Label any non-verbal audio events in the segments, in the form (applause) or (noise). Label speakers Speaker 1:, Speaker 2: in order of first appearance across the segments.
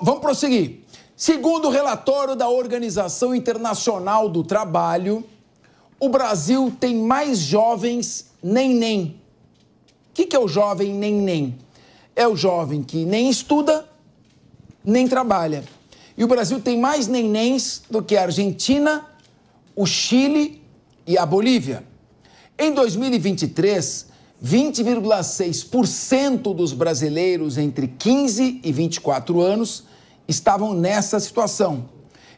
Speaker 1: vamos prosseguir. Segundo o relatório da Organização Internacional do Trabalho, o Brasil tem mais jovens nem-nem. O que, que é o jovem nem-nem? É o jovem que nem estuda, nem trabalha. E o Brasil tem mais nens do que a Argentina, o Chile e a Bolívia. Em 2023, 20,6% dos brasileiros entre 15 e 24 anos estavam nessa situação,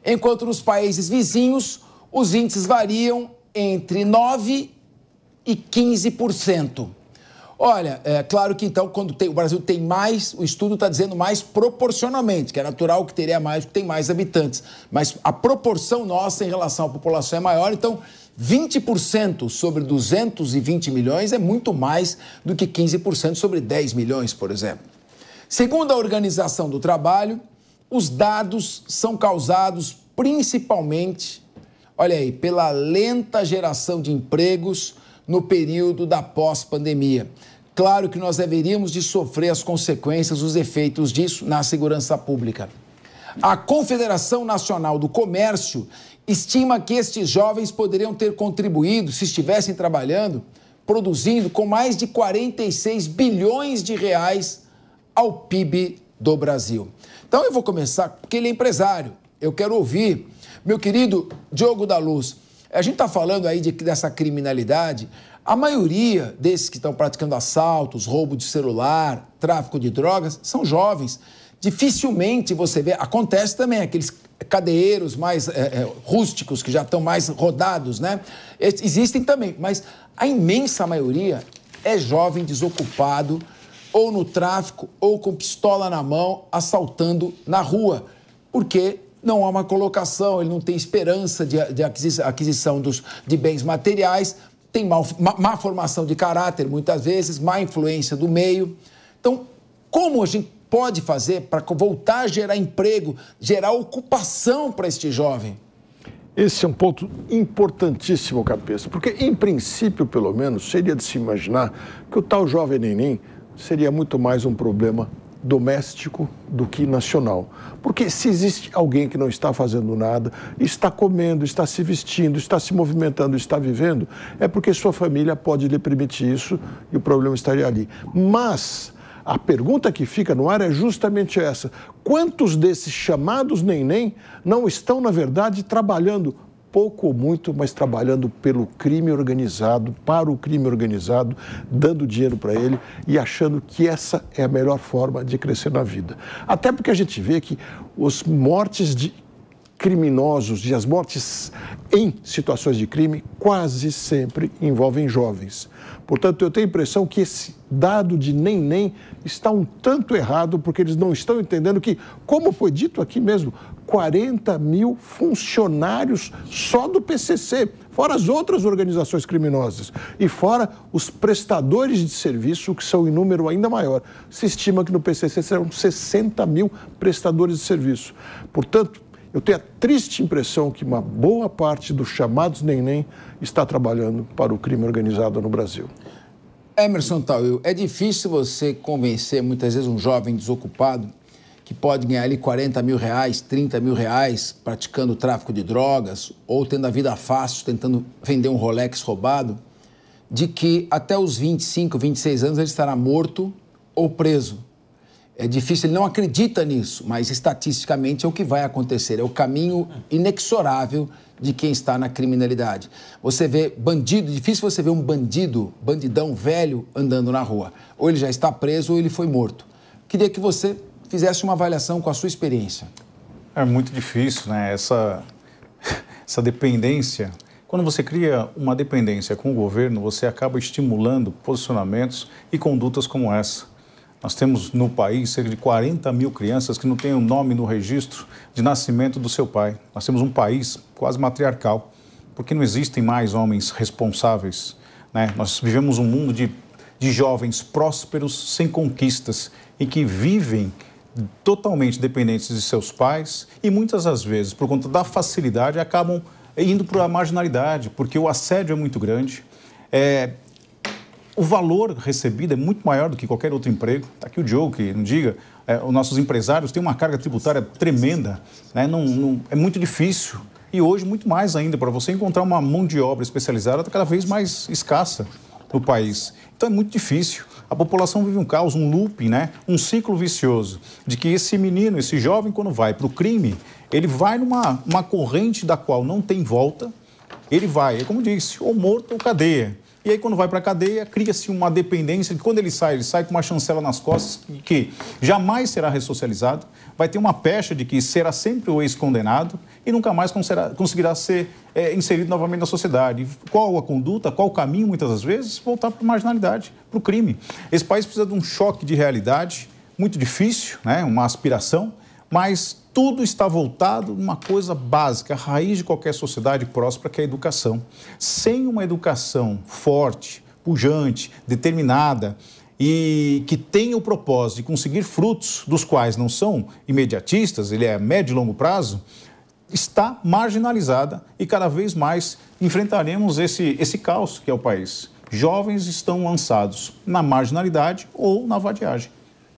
Speaker 1: enquanto nos países vizinhos os índices variam entre 9 e 15%. Olha, é claro que então, quando tem, o Brasil tem mais, o estudo está dizendo mais proporcionalmente, que é natural que teria mais, que tem mais habitantes. Mas a proporção nossa em relação à população é maior, então 20% sobre 220 milhões é muito mais do que 15% sobre 10 milhões, por exemplo. Segundo a Organização do Trabalho, os dados são causados principalmente, olha aí, pela lenta geração de empregos no período da pós-pandemia. Claro que nós deveríamos de sofrer as consequências, os efeitos disso na segurança pública. A Confederação Nacional do Comércio estima que estes jovens poderiam ter contribuído, se estivessem trabalhando, produzindo com mais de 46 bilhões de reais ao PIB do Brasil. Então eu vou começar, porque ele é empresário. Eu quero ouvir. Meu querido Diogo da Luz, a gente está falando aí de, dessa criminalidade. A maioria desses que estão praticando assaltos, roubo de celular, tráfico de drogas, são jovens dificilmente você vê. Acontece também aqueles cadeeiros mais é, é, rústicos, que já estão mais rodados, né? Existem também, mas a imensa maioria é jovem desocupado, ou no tráfico, ou com pistola na mão, assaltando na rua, porque não há uma colocação, ele não tem esperança de, de aquisição dos, de bens materiais, tem mal, má, má formação de caráter muitas vezes, má influência do meio. Então, como a gente pode fazer para voltar a gerar emprego, gerar ocupação para este jovem? Esse é um ponto
Speaker 2: importantíssimo, Capesa, porque, em princípio, pelo menos, seria de se imaginar que o tal jovem neném seria muito mais um problema doméstico do que nacional. Porque se existe alguém que não está fazendo nada, está comendo, está se vestindo, está se movimentando, está vivendo, é porque sua família pode lhe permitir isso e o problema estaria ali. Mas a pergunta que fica no ar é justamente essa: quantos desses chamados neném não estão, na verdade, trabalhando pouco ou muito, mas trabalhando pelo crime organizado, para o crime organizado, dando dinheiro para ele e achando que essa é a melhor forma de crescer na vida. Até porque a gente vê que os mortes de criminosos e as mortes em situações de crime quase sempre envolvem jovens. Portanto, eu tenho a impressão que esse dado de nem nem está um tanto errado, porque eles não estão entendendo que, como foi dito aqui mesmo, 40 mil funcionários só do PCC, fora as outras organizações criminosas e fora os prestadores de serviço, que são em número ainda maior. Se estima que no PCC serão 60 mil prestadores de serviço. Portanto, eu tenho a triste impressão que uma boa parte dos chamados
Speaker 1: neném está trabalhando para o crime organizado no Brasil. Emerson Tauil, é difícil você convencer muitas vezes um jovem desocupado que pode ganhar ali 40 mil reais, 30 mil reais praticando tráfico de drogas ou tendo a vida fácil, tentando vender um Rolex roubado, de que até os 25, 26 anos ele estará morto ou preso. É difícil, ele não acredita nisso, mas estatisticamente é o que vai acontecer, é o caminho inexorável de quem está na criminalidade. Você vê bandido, difícil você ver um bandido, bandidão velho andando na rua. Ou ele já está preso ou ele foi morto. Queria que você fizesse uma avaliação com a sua
Speaker 3: experiência. É muito difícil, né? Essa, (laughs) essa dependência. Quando você cria uma dependência com o governo, você acaba estimulando posicionamentos e condutas como essa nós temos no país cerca de 40 mil crianças que não têm o um nome no registro de nascimento do seu pai. Nós temos um país quase matriarcal, porque não existem mais homens responsáveis. Né? Nós vivemos um mundo de, de jovens prósperos, sem conquistas, e que vivem totalmente dependentes de seus pais e muitas das vezes, por conta da facilidade, acabam indo para a marginalidade, porque o assédio é muito grande. É, o valor recebido é muito maior do que qualquer outro emprego. Está aqui o Joe que não diga, é, os nossos empresários têm uma carga tributária tremenda, né? não, não, é muito difícil. E hoje, muito mais ainda, para você encontrar uma mão de obra especializada, está cada vez mais escassa no país. Então é muito difícil. A população vive um caos, um looping, né? um ciclo vicioso, de que esse menino, esse jovem, quando vai para o crime, ele vai numa uma corrente da qual não tem volta, ele vai, é como disse, ou morto ou cadeia. E aí, quando vai para a cadeia, cria-se uma dependência que, quando ele sai, ele sai com uma chancela nas costas que jamais será ressocializado, vai ter uma pecha de que será sempre o ex-condenado e nunca mais conseguirá ser é, inserido novamente na sociedade. Qual a conduta, qual o caminho, muitas das vezes? Voltar para a marginalidade, para o crime. Esse país precisa de um choque de realidade muito difícil, né? uma aspiração, mas tudo está voltado a uma coisa básica, a raiz de qualquer sociedade próspera, que é a educação. Sem uma educação forte, pujante, determinada e que tenha o propósito de conseguir frutos dos quais não são imediatistas, ele é médio e longo prazo, está marginalizada e cada vez mais enfrentaremos esse, esse caos que é o país. Jovens estão lançados na marginalidade ou na vadiagem.